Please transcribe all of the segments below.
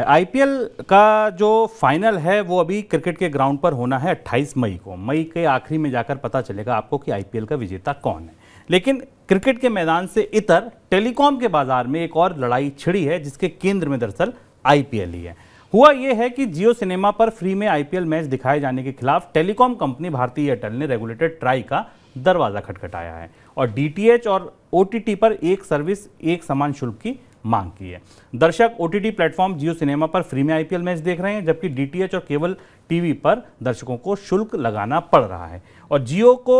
IPL का जो final है वो अभी क्रिकेट के ग्राउंड पर होना है 28 मई को मई के आखिरी में जाकर पता चलेगा आपको कि आईपीएल का विजेता कौन है लेकिन क्रिकेट के मैदान से इतर टेलीकॉम के बाजार में एक और लड़ाई छिड़ी है जिसके केंद्र में दरअसल आईपीएल ही है हुआ यह है कि जियो सिनेमा पर फ्री में आईपीएल मैच दिखाए जाने के खिलाफ टेलीकॉम कंपनी भारतीय एयरटेल ने रेगुलेटेड ट्राई का दरवाज़ा खटखटाया है और डीटीएच और ओटीटी पर एक सर्विस एक समान शुल्क की मांग की है दर्शक O T platform Jio cinema पर फ्री में आईपीएल मैच देख रहे हैं जबकि डीटीएच और केबल टीवी पर दर्शकों को शुल्क लगाना पड़ रहा है और जियो को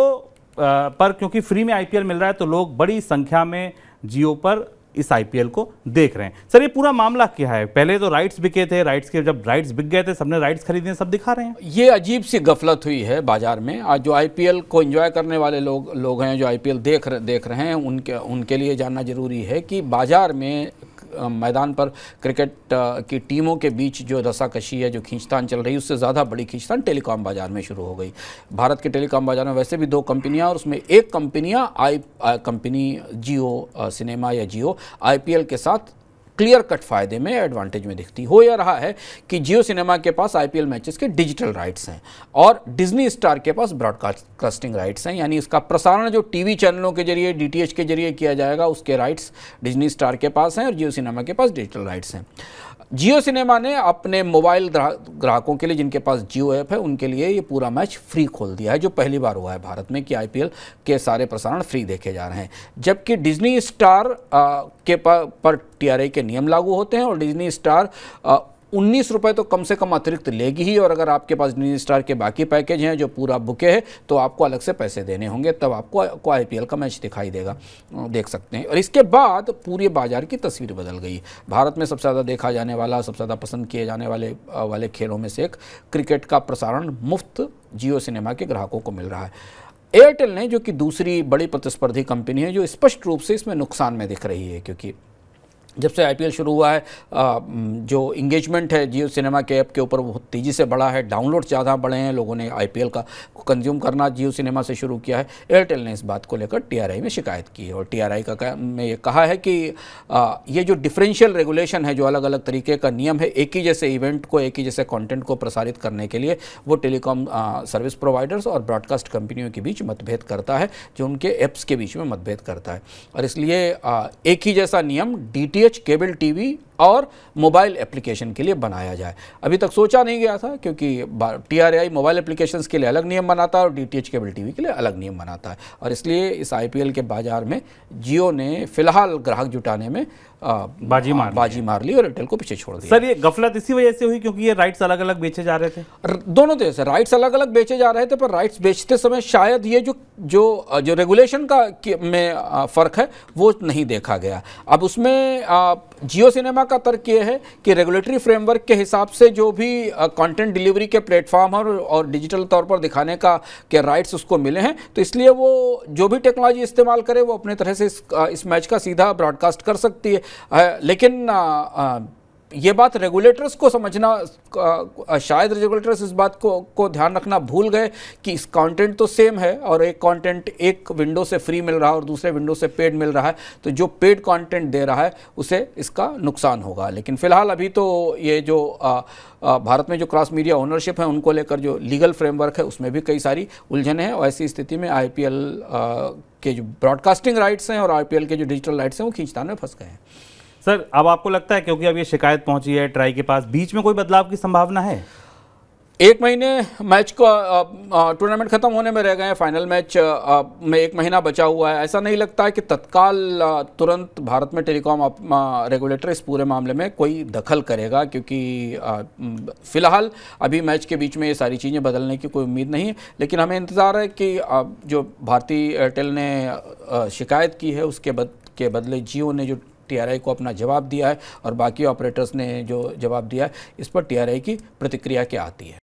पर क्योंकि फ्री में आईपीएल मिल रहा है तो लोग बड़ी संख्या में जियो पर इस आईपीएल को देख रहे हैं सर ये पूरा मामला क्या है पहले तो राइट्स बिके थे राइट्स के जब राइट्स बिक गए थे सबने राइट्स खरीदे सब दिखा रहे हैं ये अजीब सी गफलत हुई है बाजार में आज जो आईपीएल को एंजॉय करने वाले लोग लोग हैं जो आईपीएल देख देख रहे हैं उनके उनके लिए जानना जरूरी है कि बाजार में मैदान पर क्रिकेट की टीमों के बीच जो रसाकशी है जो खींचतान चल रही उससे ज़्यादा बड़ी खींचतान टेलीकॉम बाज़ार में शुरू हो गई भारत के टेलीकॉम बाज़ार में वैसे भी दो कंपनियाँ और उसमें एक कंपनियाँ आई कंपनी जियो सिनेमा या जियो आई के साथ क्लियर कट फायदे में एडवांटेज में दिखती हो या रहा है कि जियो सिनेमा के पास आईपीएल मैचेस के डिजिटल राइट्स हैं और डिज्नी स्टार के पास ब्रॉडकास्टिंग राइट्स हैं यानी इसका प्रसारण जो टीवी चैनलों के जरिए डीटीएच के जरिए किया जाएगा उसके राइट्स डिज्नी स्टार के पास हैं और जियो सिनेमा के पास डिजिटल राइट्स हैं जियो सिनेमा ने अपने मोबाइल ग्राहकों के लिए जिनके पास जियो ऐप है उनके लिए ये पूरा मैच फ्री खोल दिया है जो पहली बार हुआ है भारत में कि आईपीएल के सारे प्रसारण फ्री देखे जा रहे हैं जबकि डिज्नी स्टार आ, के पर टीआरए के नियम लागू होते हैं और डिज्नी स्टार आ, उन्नीस रुपये तो कम से कम अतिरिक्त लेगी ही और अगर आपके पास न्यू स्टार के बाकी पैकेज हैं जो पूरा बुके है तो आपको अलग से पैसे देने होंगे तब आपको आई पी का मैच दिखाई देगा देख सकते हैं और इसके बाद पूरे बाजार की तस्वीर बदल गई भारत में सबसे ज़्यादा देखा जाने वाला सबसे ज़्यादा पसंद किए जाने वाले वाले खेलों में से एक क्रिकेट का प्रसारण मुफ्त जियो सिनेमा के ग्राहकों को मिल रहा है एयरटेल ने जो कि दूसरी बड़ी प्रतिस्पर्धी कंपनी है जो स्पष्ट रूप से इसमें नुकसान में दिख रही है क्योंकि जब से आईपीएल शुरू हुआ है जो इंगेजमेंट है जियो सिनेमा के ऐप के ऊपर बहुत तेज़ी से बढ़ा है डाउनलोड ज़्यादा बढ़े हैं लोगों ने आईपीएल का कंज्यूम करना जियो सिनेमा से शुरू किया है एयरटेल ने इस बात को लेकर टीआरआई में शिकायत की है और टीआरआई का में ये कहा है कि ये जो डिफरेंशियल रेगुलेशन है जो अलग अलग तरीके का नियम है एक ही जैसे इवेंट को एक ही जैसे कॉन्टेंट को प्रसारित करने के लिए वो टेलीकॉम सर्विस प्रोवाइडर्स और ब्रॉडकास्ट कंपनियों के बीच मतभेद करता है जो उनके ऐप्स के बीच में मतभेद करता है और इसलिए एक ही जैसा नियम डी डीटीएच केबल टीवी और मोबाइल एप्लीकेशन के लिए बनाया जाए अभी तक सोचा नहीं गया था क्योंकि टीआरआई मोबाइल एप्लीकेशन के लिए अलग नियम बनाता है और डी टी केबल टीवी के लिए अलग नियम बनाता है और इसलिए इस आईपीएल के बाजार में जियो ने फिलहाल ग्राहक जुटाने में आ, बाजी मार बाजी मार ली और एयरटेल को पीछे छोड़ दिया सर ये गफलत इसी वजह से हुई क्योंकि ये राइट्स अलग अलग बेचे जा रहे थे दोनों तरह से राइट्स अलग अलग बेचे जा रहे थे पर राइट्स बेचते समय शायद ये जो जो जो रेगुलेशन का में फ़र्क है वो नहीं देखा गया अब उसमें जियो सिनेमा का तर्क यह है कि रेगुलेटरी फ्रेमवर्क के हिसाब से जो भी कंटेंट डिलीवरी के प्लेटफॉर्म और और डिजिटल तौर पर दिखाने का के राइट्स उसको मिले हैं तो इसलिए वो जो भी टेक्नोलॉजी इस्तेमाल करे वो अपने तरह से इस, इस मैच का सीधा ब्रॉडकास्ट कर सकती है लेकिन आ, आ, ये बात रेगुलेटर्स को समझना शायद रेगुलेटर्स इस बात को को ध्यान रखना भूल गए कि इस कंटेंट तो सेम है और एक कंटेंट एक विंडो से फ्री मिल रहा है और दूसरे विंडो से पेड मिल रहा है तो जो पेड कंटेंट दे रहा है उसे इसका नुकसान होगा लेकिन फिलहाल अभी तो ये जो आ, आ, भारत में जो क्रॉस मीडिया ओनरशिप है उनको लेकर जो लीगल फ्रेमवर्क है उसमें भी कई सारी उलझने हैं और ऐसी स्थिति में आई के जो ब्रॉडकास्टिंग राइट्स हैं और आई के जो डिजिटल राइट्स हैं वो खींचतान में फंस गए हैं सर अब आपको लगता है क्योंकि अब ये शिकायत पहुंची है ट्राई के पास बीच में कोई बदलाव की संभावना है एक महीने मैच को टूर्नामेंट ख़त्म होने में रह गए हैं फाइनल मैच आ, में एक महीना बचा हुआ है ऐसा नहीं लगता है कि तत्काल तुरंत भारत में टेलीकॉम रेगुलेटर इस पूरे मामले में कोई दखल करेगा क्योंकि फ़िलहाल अभी मैच के बीच में ये सारी चीज़ें बदलने की कोई उम्मीद नहीं है लेकिन हमें इंतज़ार है कि जो भारतीय एयरटेल ने शिकायत की है उसके बद के बदले जियो ने जो टीआरआई को अपना जवाब दिया है और बाकी ऑपरेटर्स ने जो जवाब दिया है इस पर टीआरआई की प्रतिक्रिया क्या आती है